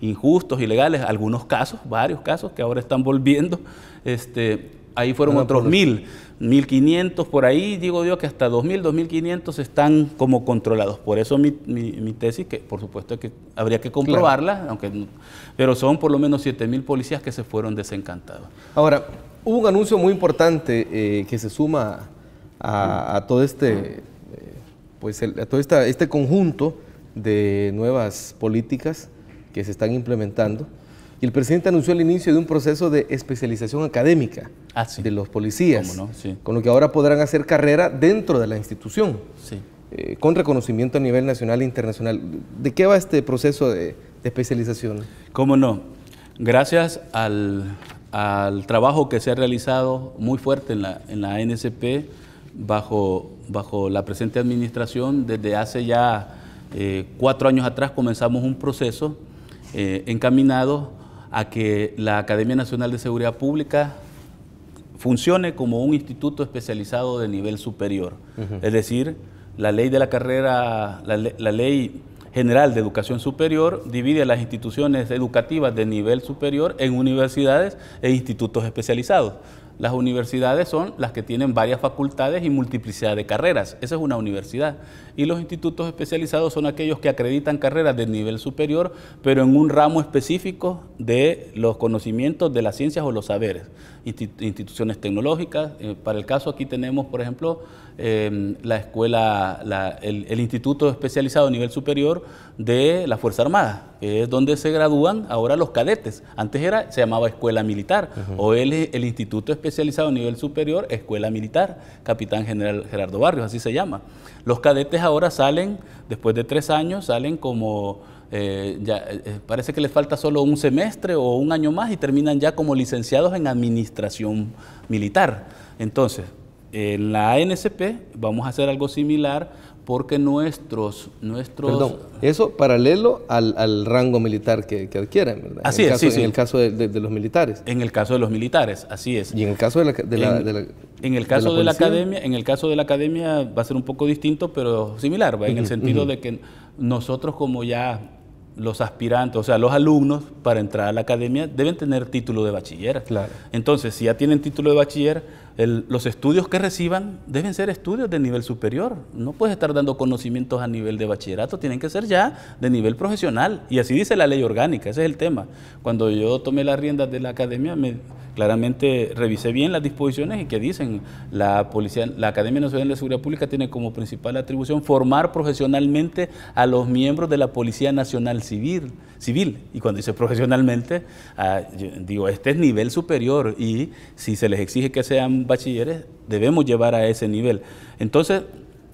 injustos, ilegales, algunos casos, varios casos que ahora están volviendo, este, Ahí fueron ah, otros mil, quinientos por ahí, digo yo que hasta mil 2500 están como controlados. Por eso mi, mi, tesis, que por supuesto que habría que comprobarla, aunque, pero son por lo menos siete mil policías que se fueron desencantados. Ahora, hubo un anuncio muy importante eh, que se suma a, todo este, eh, pues a todo esta, este conjunto de nuevas políticas que se están implementando. Y el presidente anunció el inicio de un proceso de especialización académica ah, de los policías, no? con lo que ahora podrán hacer carrera dentro de la institución, eh, con reconocimiento a nivel nacional e internacional. ¿De qué va este proceso de, especialización? Cómo no. Gracias al, trabajo que se ha realizado muy fuerte en la, en bajo, la presente administración, desde hace ya eh, cuatro años atrás comenzamos un proceso eh, encaminado a que la Academia Nacional de Seguridad Pública funcione como un instituto especializado de nivel superior. Es decir, la ley de la carrera, la, ley general de educación superior divide a las instituciones educativas de nivel superior en universidades e institutos especializados. Las universidades son las que tienen varias facultades y multiplicidad de carreras. Esa es una universidad. Y los institutos especializados son aquellos que acreditan carreras de nivel superior, pero en un ramo específico de los conocimientos de las ciencias o los saberes instituciones tecnológicas. Eh, para el caso aquí tenemos, por ejemplo, em, la escuela, el, Instituto Especializado a Nivel Superior de la Fuerza Armada, que es donde se gradúan ahora los cadetes. Antes era, se llamaba Escuela Militar, o el, el Instituto Especializado a Nivel Superior, Escuela Militar, Capitán General Gerardo Barrios, así se llama. Los cadetes ahora salen, después de tres años, salen como eh, ya, eh, eh, parece que les falta solo un semestre o un año más y terminan ya como licenciados en administración militar. Entonces, en la ANSP vamos a hacer algo similar porque nuestros... nuestros Perdón, eso paralelo al, rango militar que, adquieren, ¿verdad? Así en es, caso, En el caso de, los militares. En el caso de los militares, así es. Y en el caso de la, en, el caso de la, academia, en el caso de la academia va a ser un poco distinto, pero similar, en el sentido de que nosotros como ya los aspirantes, o sea, los alumnos para entrar a la academia deben tener título de bachiller. Claro. Entonces, si ya tienen título de bachiller, los estudios que reciban deben ser estudios de nivel superior. No puedes estar dando conocimientos a nivel de bachillerato, tienen que ser ya de nivel profesional. Y así dice la ley orgánica, ese es el tema. Cuando yo tomé las riendas de la academia, me, claramente revisé bien las disposiciones y que dicen la policía, la Academia Nacional de Seguridad Pública tiene como principal atribución formar profesionalmente a los miembros de la Policía Nacional Civil civil. Y cuando dice profesionalmente, ah, digo, este es nivel superior y si se les exige que sean bachilleres, debemos llevar a ese nivel. Entonces,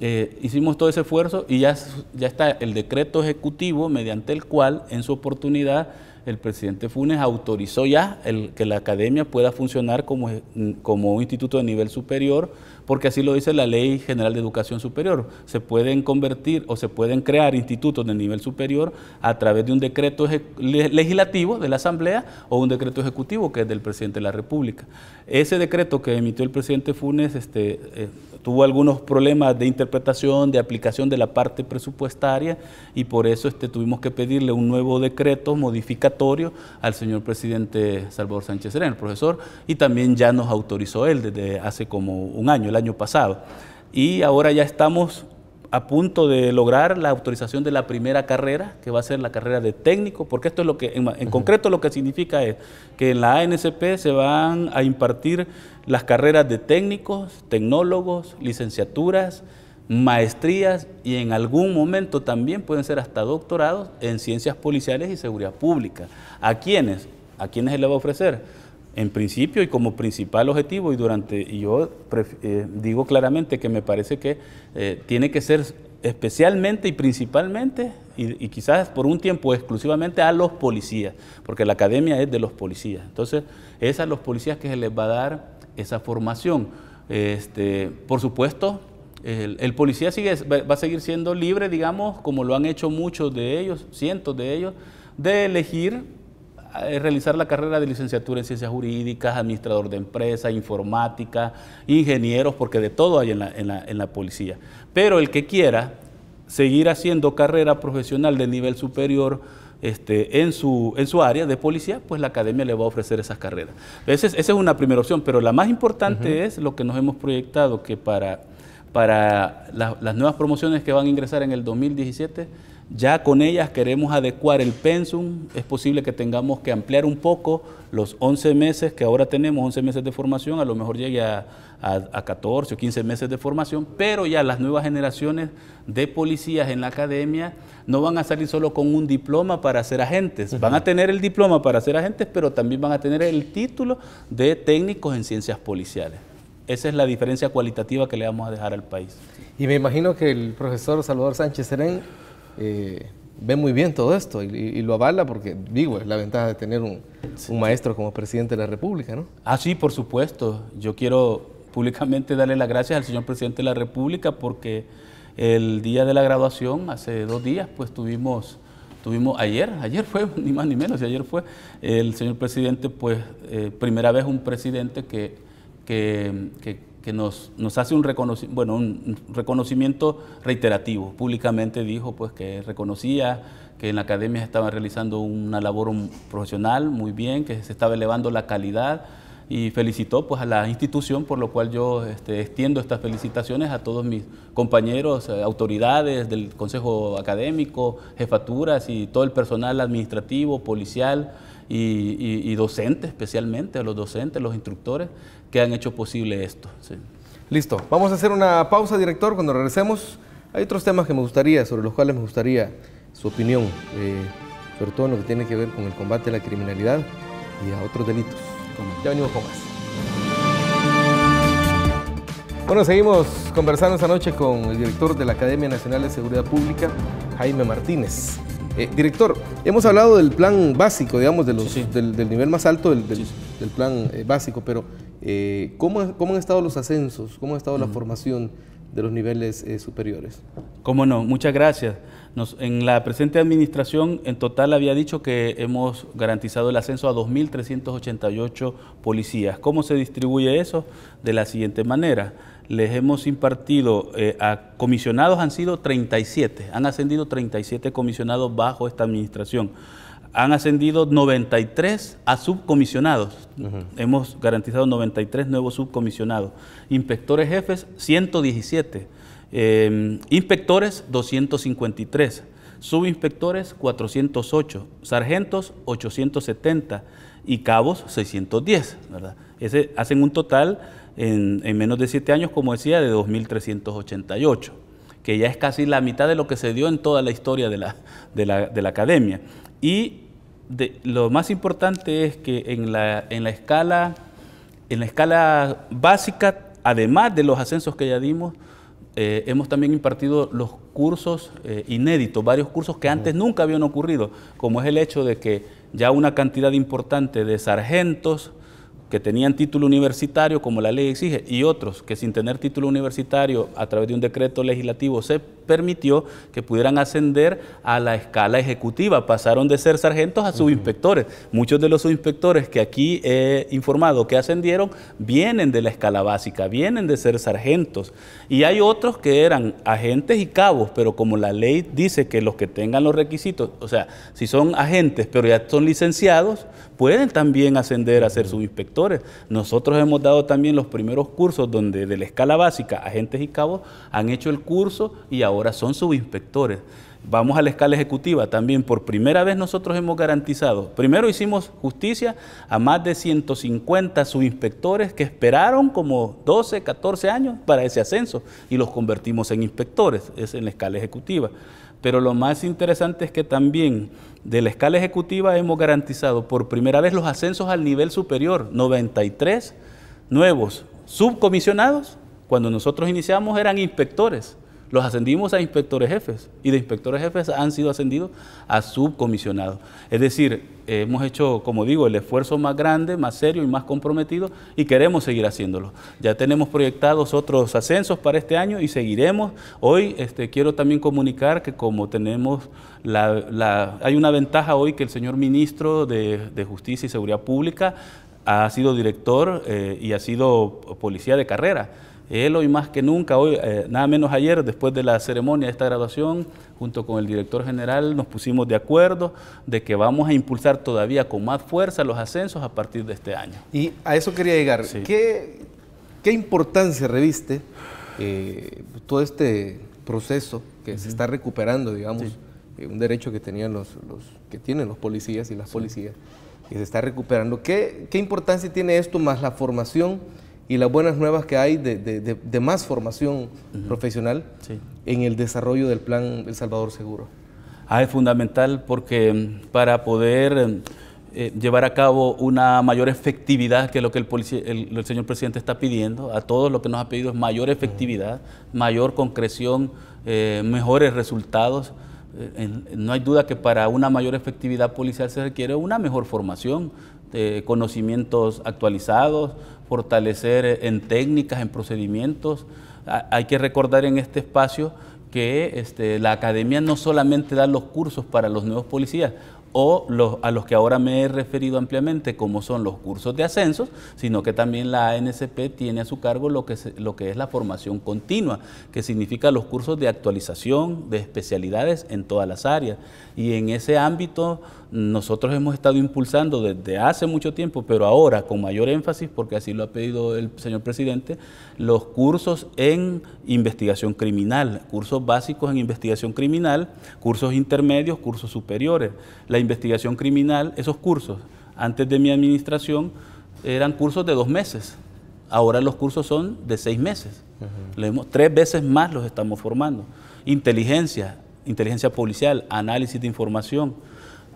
eh, hicimos todo ese esfuerzo y ya, ya está el decreto ejecutivo mediante el cual, en su oportunidad, el presidente Funes autorizó ya el, que la academia pueda funcionar como, como un instituto de nivel superior porque así lo dice la Ley General de Educación Superior. Se pueden convertir o se pueden crear institutos de nivel superior a través de un decreto legislativo de la Asamblea o un decreto ejecutivo que es del presidente de la República. Ese decreto que emitió el presidente Funes este, eh, tuvo algunos problemas de interpretación, de aplicación de la parte presupuestaria y por eso este, tuvimos que pedirle un nuevo decreto modificatorio al señor presidente Salvador Sánchez Serena, el profesor, y también ya nos autorizó él desde hace como un año, el año pasado. Y ahora ya estamos a punto de lograr la autorización de la primera carrera, que va a ser la carrera de técnico, porque esto es lo que, en, concreto lo que significa es que en la ANSP se van a impartir las carreras de técnicos, tecnólogos, licenciaturas, maestrías y en algún momento también pueden ser hasta doctorados en ciencias policiales y seguridad pública. ¿A quiénes? ¿A quiénes se le va a ofrecer? en principio y como principal objetivo y durante y yo eh, digo claramente que me parece que eh, tiene que ser especialmente y principalmente y, quizás por un tiempo exclusivamente a los policías porque la academia es de los policías entonces es a los policías que se les va a dar esa formación este, por supuesto el, policía sigue, va a seguir siendo libre digamos como lo han hecho muchos de ellos cientos de ellos de elegir eh, realizar la carrera de licenciatura en ciencias jurídicas, administrador de empresas, informática, ingenieros, porque de todo hay en la, policía. Pero el que quiera seguir haciendo carrera profesional de nivel superior, este, en, su, área de policía, pues la academia le va a ofrecer esas carreras. esa es una primera opción, pero la más importante es lo que nos hemos proyectado, que para, para las nuevas promociones que van a ingresar en el 2017, ya con ellas queremos adecuar el pensum, es posible que tengamos que ampliar un poco los 11 meses que ahora tenemos, 11 meses de formación, a lo mejor llegue a, 14 o 15 meses de formación, pero ya las nuevas generaciones de policías en la academia no van a salir solo con un diploma para ser agentes, van a tener el diploma para ser agentes, pero también van a tener el título de técnicos en ciencias policiales. Esa es la diferencia cualitativa que le vamos a dejar al país. Y me imagino que el profesor Salvador Sánchez Serén eh, ve muy bien todo esto y, lo avala porque, digo, es la ventaja de tener un, maestro como presidente de la República, ¿no? Ah, sí, por supuesto. Yo quiero públicamente darle las gracias al señor presidente de la República porque el día de la graduación, hace dos días, pues tuvimos, tuvimos ayer, ayer fue, (laughs) ni más ni menos, y ayer fue, el señor presidente, pues eh, primera vez un presidente que, que, que que nos, hace un, bueno, un reconocimiento reiterativo. Públicamente dijo pues, que reconocía que en la academia estaba realizando una labor profesional muy bien, que se estaba elevando la calidad y felicitó pues, a la institución, por lo cual yo este, extiendo estas felicitaciones a todos mis compañeros, eh, autoridades del Consejo Académico, jefaturas y todo el personal administrativo, policial, y, docentes, especialmente a los docentes, los instructores que han hecho posible esto. Listo, vamos a hacer una pausa, director, cuando regresemos. Hay otros temas que me gustaría, sobre los cuales me gustaría su opinión, eh, sobre todo en lo que tiene que ver con el combate a la criminalidad y a otros delitos. Ya venimos con más. Bueno, seguimos conversando esta noche con el director de la Academia Nacional de Seguridad Pública, Jaime Martínez. Eh, director, hemos hablado del plan básico, digamos, Del, nivel más alto del, plan eh, básico, pero eh, ¿cómo, ¿cómo, han estado los ascensos? ¿Cómo ha estado la formación de los niveles superiores? Cómo no, muchas gracias. en la presente administración, en total había dicho que hemos garantizado el ascenso a 2.388 policías. ¿Cómo se distribuye eso? De la siguiente manera les hemos impartido, eh, a comisionados han sido 37, han ascendido 37 comisionados bajo esta administración. Han ascendido 93 a subcomisionados. Hemos garantizado 93 nuevos subcomisionados. Inspectores jefes, 117. Em, inspectores, 253. Subinspectores, 408. Sargentos, 870. Y cabos, 610. ¿verdad? Ese, hacen un total en, menos de siete años, como decía, de 2.388 que ya es casi la mitad de lo que se dio en toda la historia de la, academia. Y lo más importante es que en la, escala, en la escala básica, además de los ascensos que ya dimos, eh, hemos también impartido los cursos eh, inéditos, varios cursos que antes nunca habían ocurrido, como es el hecho de que ya una cantidad importante de sargentos, que tenían título universitario, como la ley exige, y otros que sin tener título universitario, a través de un decreto legislativo, se permitió que pudieran ascender a la escala ejecutiva. Pasaron de ser sargentos a subinspectores. Muchos de los subinspectores que aquí he informado que ascendieron vienen de la escala básica, vienen de ser sargentos. Y hay otros que eran agentes y cabos, pero como la ley dice que los que tengan los requisitos, o sea, si son agentes pero ya son licenciados, pueden también ascender a ser subinspectores. Nosotros hemos dado también los primeros cursos donde de la escala básica, agentes y cabos, han hecho el curso y ahora ahora son subinspectores. Vamos a la escala ejecutiva también. Por primera vez nosotros hemos garantizado. Primero hicimos justicia a más de 150 subinspectores que esperaron como 12, 14 años para ese ascenso y los convertimos en inspectores. Es en la escala ejecutiva. Pero lo más interesante es que también de la escala ejecutiva hemos garantizado por primera vez los ascensos al nivel superior, 93 nuevos subcomisionados. Cuando nosotros iniciamos eran inspectores. Los ascendimos a inspectores jefes y de inspectores jefes han sido ascendidos a subcomisionados. Es decir, hemos hecho, como digo, el esfuerzo más grande, más serio y más comprometido y queremos seguir haciéndolo. Ya tenemos proyectados otros ascensos para este año y seguiremos. Hoy este, quiero también comunicar que como tenemos la, hay una ventaja hoy que el señor ministro de, Justicia y Seguridad Pública ha sido director eh, y ha sido policía de carrera. Él hoy más que nunca, hoy, eh, nada menos ayer, después de la ceremonia de esta graduación, junto con el director general nos pusimos de acuerdo de que vamos a impulsar todavía con más fuerza los ascensos a partir de este año. Y a eso quería llegar. ¿Qué, ¿Qué, importancia reviste eh, todo este proceso que se está recuperando, digamos, eh, un derecho que tenían los, que tienen los policías y las policías, que se está recuperando? ¿Qué, ¿Qué importancia tiene esto más la formación? y las buenas nuevas que hay de, más formación profesional en el desarrollo del plan El Salvador Seguro. Ah, es fundamental porque mm, para poder eh, eh, llevar a cabo una mayor efectividad que lo que el, el, señor presidente está pidiendo, a todos lo que nos ha pedido es mayor efectividad, mayor concreción, eh, mejores resultados no hay duda que para una mayor efectividad policial se requiere una mejor formación, conocimientos actualizados, fortalecer en técnicas, en procedimientos. Hay que recordar en este espacio que este, la academia no solamente da los cursos para los nuevos policías o a los que ahora me he referido ampliamente, como son los cursos de ascensos, sino que también la ANSP tiene a su cargo lo que, lo que es la formación continua, que significa los cursos de actualización de especialidades en todas las áreas. Y en ese ámbito nosotros hemos estado impulsando desde hace mucho tiempo, pero ahora con mayor énfasis, porque así lo ha pedido el señor presidente, los cursos en investigación criminal, cursos básicos en investigación criminal, cursos intermedios, cursos superiores. La investigación criminal, esos cursos, antes de mi administración, eran cursos de dos meses. Ahora los cursos son de seis meses. Tres veces más los estamos formando. Inteligencia, inteligencia policial, análisis de información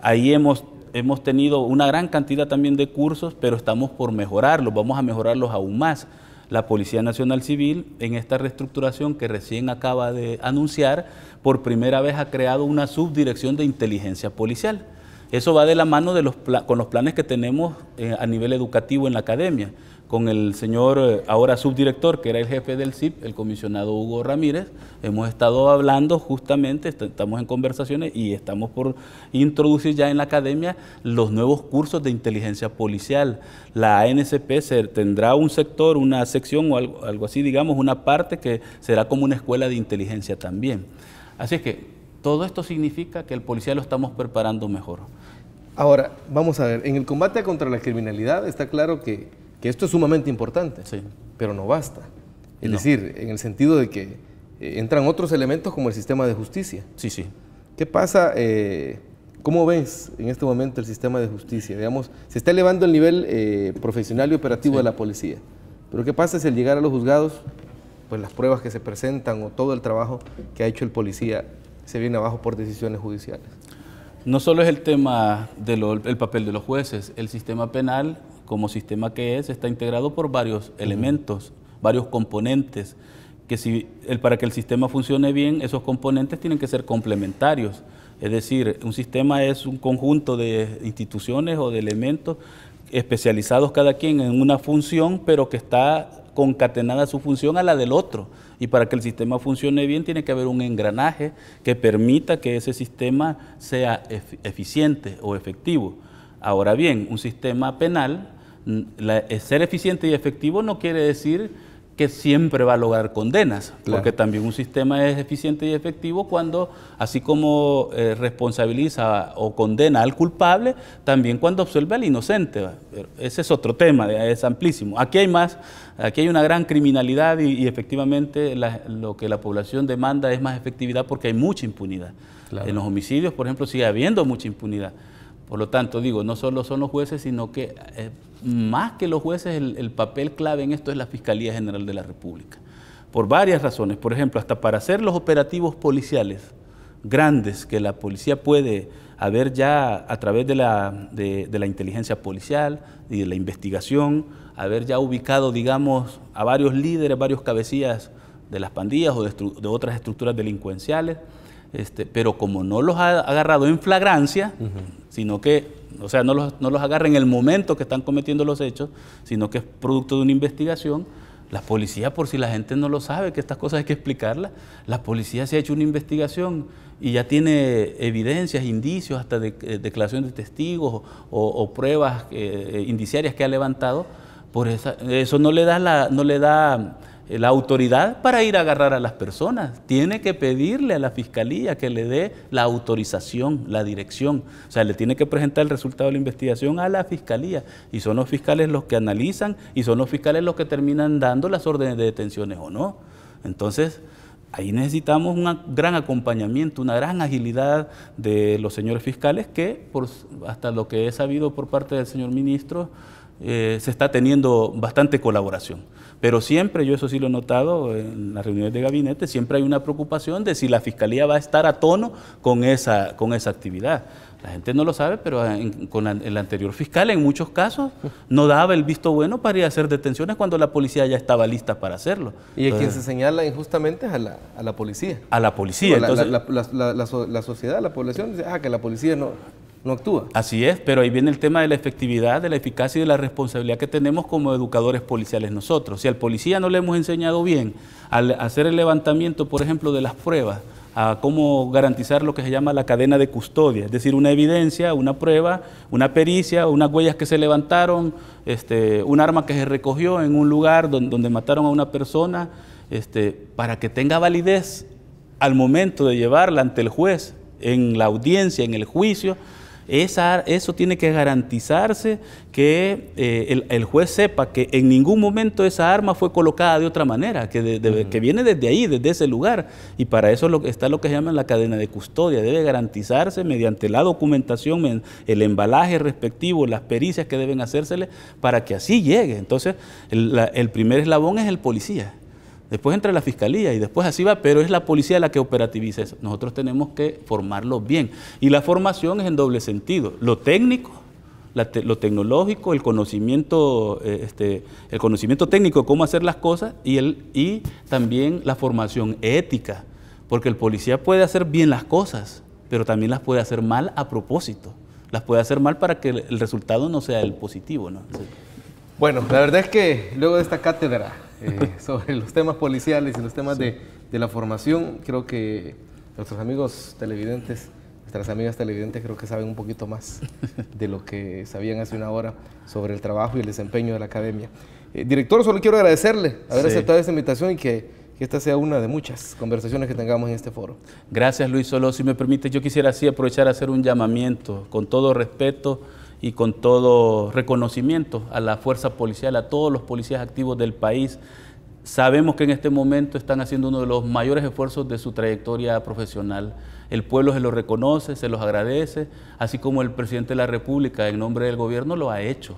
Ahí hemos, hemos tenido una gran cantidad también de cursos, pero estamos por mejorarlos, vamos a mejorarlos aún más. La Policía Nacional Civil, en esta reestructuración que recién acaba de anunciar, por primera vez ha creado una subdirección de inteligencia policial. Eso va de la mano de los, con los planes que tenemos eh, a nivel educativo en la academia con el señor eh, ahora subdirector, que era el jefe del CIP, el comisionado Hugo Ramírez. Hemos estado hablando justamente, estamos en conversaciones y estamos por introducir ya en la academia los nuevos cursos de inteligencia policial. La ANSP tendrá un sector, una sección o algo, algo así, digamos, una parte que será como una escuela de inteligencia también. Así es que todo esto significa que el policía lo estamos preparando mejor. Ahora, vamos a ver, en el combate contra la criminalidad está claro que que esto es sumamente importante, pero no basta. Es decir, en el sentido de que eh, entran otros elementos como el sistema de justicia. Sí, sí. ¿Qué pasa? Eh, ¿Cómo ves en este momento el sistema de justicia? Digamos, se está elevando el nivel eh, profesional y operativo de la policía. Pero ¿qué pasa si al llegar a los juzgados, pues las pruebas que se presentan o todo el trabajo que ha hecho el policía se viene abajo por decisiones judiciales? No solo es el tema del papel de los jueces, el sistema penal como sistema que es, está integrado por varios elementos, varios componentes, que si, el, para que el sistema funcione bien, esos componentes tienen que ser complementarios. Es decir, un sistema es un conjunto de instituciones o de elementos especializados cada quien en una función, pero que está concatenada su función a la del otro. Y para que el sistema funcione bien tiene que haber un engranaje que permita que ese sistema sea eficiente o efectivo. Ahora bien, un sistema penal ser eficiente y efectivo no quiere decir que siempre va a lograr condenas, porque también un sistema es eficiente y efectivo cuando, así como eh, responsabiliza o condena al culpable, también cuando absuelve al inocente. Ese es otro tema, es amplísimo. Aquí hay más, aquí hay una gran criminalidad y, efectivamente lo que la población demanda es más efectividad porque hay mucha impunidad. En los homicidios, por ejemplo, sigue habiendo mucha impunidad. Por lo tanto, digo, no solo son los jueces, sino que... Eh, más que los jueces, el, papel clave en esto es la Fiscalía General de la República. Por varias razones. Por ejemplo, hasta para hacer los operativos policiales grandes que la policía puede haber ya a través de la, inteligencia policial y de la investigación, haber ya ubicado, digamos, a varios líderes, varios cabecillas de las pandillas o de otras estructuras delincuenciales este, pero como no los ha agarrado en flagrancia, sino que, o sea, no los, no los agarra en el momento que están cometiendo los hechos, sino que es producto de una investigación, la policía, por si la gente no lo sabe, que estas cosas hay que explicarlas, la policía se ha hecho una investigación y ya tiene evidencias, indicios, hasta de, eh, de testigos o, pruebas eh, indiciarias que ha levantado. Por esa, eso no le da la, no le da eh, la autoridad para ir a agarrar a las personas. Tiene que pedirle a la fiscalía que le dé la autorización, la dirección. O sea, le tiene que presentar el resultado de la investigación a la fiscalía. Y son los fiscales los que analizan y son los fiscales los que terminan dando las órdenes de detenciones o no. Entonces, ahí necesitamos un gran acompañamiento, una gran agilidad de los señores fiscales que, hasta lo que he sabido por parte del señor ministro, eh, se está teniendo bastante colaboración. Pero siempre, yo eso sí lo he notado en las reuniones de gabinete, siempre hay una preocupación de si la fiscalía va a estar a tono con esa, con esa actividad. La gente no lo sabe, pero con el anterior fiscal en muchos casos no daba el visto bueno para ir a hacer detenciones cuando la policía ya estaba lista para hacerlo. Y a quien se señala injustamente es a la, policía. A la policía. Entonces, la, la, sociedad, la población dice, ah, que la policía no, no actúa. Así es, pero ahí viene el tema de la efectividad, de la eficacia y de la responsabilidad que tenemos como educadores policiales nosotros. Si al policía no le hemos enseñado bien al hacer el levantamiento, por ejemplo, de las pruebas, a cómo garantizar lo que se llama la cadena de custodia, es decir, una evidencia, una prueba, una pericia, unas huellas que se levantaron, este, un arma que se recogió en un lugar donde, mataron a una persona, este, para que tenga validez al momento de llevarla ante el juez, en la audiencia, en el juicio, eso tiene que garantizarse que eh, el, juez sepa que en ningún momento esa arma fue colocada de otra manera, que, que viene desde ahí, desde ese lugar. Y para eso está lo que se llama la cadena de custodia. Debe garantizarse mediante la documentación, el embalaje respectivo, las pericias que deben hacérsele para que así llegue. Entonces, el primer eslabón es el policía después entra la fiscalía y después así va, pero es la policía la que operativiza eso. Nosotros tenemos que formarlo bien. Y la formación es en doble sentido, lo técnico, lo tecnológico, el conocimiento, eh, este, el conocimiento técnico de cómo hacer las cosas y, también la formación ética, porque el policía puede hacer bien las cosas, pero también las puede hacer mal a propósito, las puede hacer mal para que el, resultado no sea el positivo. Bueno, la verdad es que luego de esta cátedra eh, (laughs) sobre los temas policiales y los temas de, de, la formación. Creo que nuestros amigos televidentes, nuestras amigas televidentes creo que saben un poquito más (laughs) de lo que sabían hace una hora sobre el trabajo y el desempeño de la academia. Eh, director, solo quiero agradecerle haber aceptado esta invitación y que que esta sea una de muchas conversaciones que tengamos en este foro. Gracias Luis Solo. Si me permite, yo quisiera así aprovechar a hacer un llamamiento, con todo respeto, y con todo reconocimiento a la fuerza policial, a todos los policías activos del país. Sabemos que en este momento están haciendo uno de los mayores esfuerzos de su trayectoria profesional. El pueblo se los reconoce, se los agradece, así como el presidente de la República en nombre del gobierno lo ha hecho.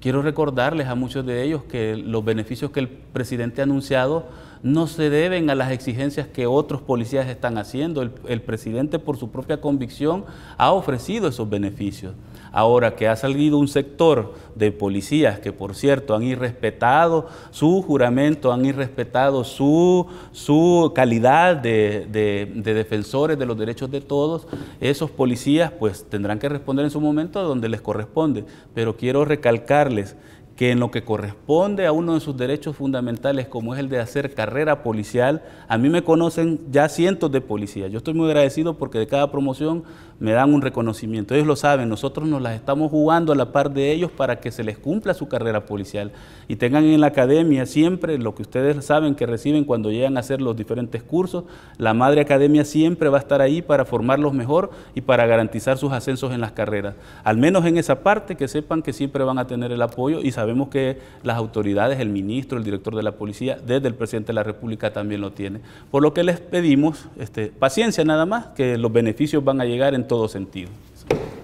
Quiero recordarles a muchos de ellos que los beneficios que el presidente ha anunciado no se deben a las exigencias que otros policías están haciendo. El, el presidente por su propia convicción ha ofrecido esos beneficios. Ahora que ha salido un sector de policías que, por cierto, han irrespetado su juramento, han irrespetado su, su calidad de, defensores de los derechos de todos, esos policías pues tendrán que responder en su momento donde les corresponde. Pero quiero recalcarles que en lo que corresponde a uno de sus derechos fundamentales, como es el de hacer carrera policial, a mí me conocen ya cientos de policías. Yo estoy muy agradecido porque de cada promoción me dan un reconocimiento. Ellos lo saben, nosotros nos las estamos jugando a la par de ellos para que se les cumpla su carrera policial y tengan en la academia siempre lo que ustedes saben que reciben cuando llegan a hacer los diferentes cursos. La madre academia siempre va a estar ahí para formarlos mejor y para garantizar sus ascensos en las carreras. Al menos en esa parte que sepan que siempre van a tener el apoyo y sabemos que las autoridades, el ministro, el director de la policía, desde el presidente de la República también lo tiene. Por lo que les pedimos este, paciencia nada más, que los beneficios van a llegar en todo sentido.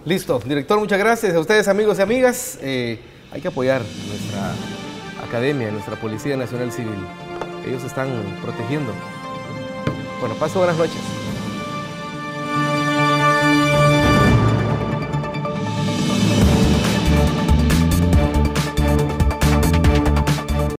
Listo, director, muchas gracias a ustedes amigos y amigas. Eh, hay que apoyar nuestra academia, nuestra Policía Nacional Civil. Ellos están protegiendo. Bueno, paso buenas noches.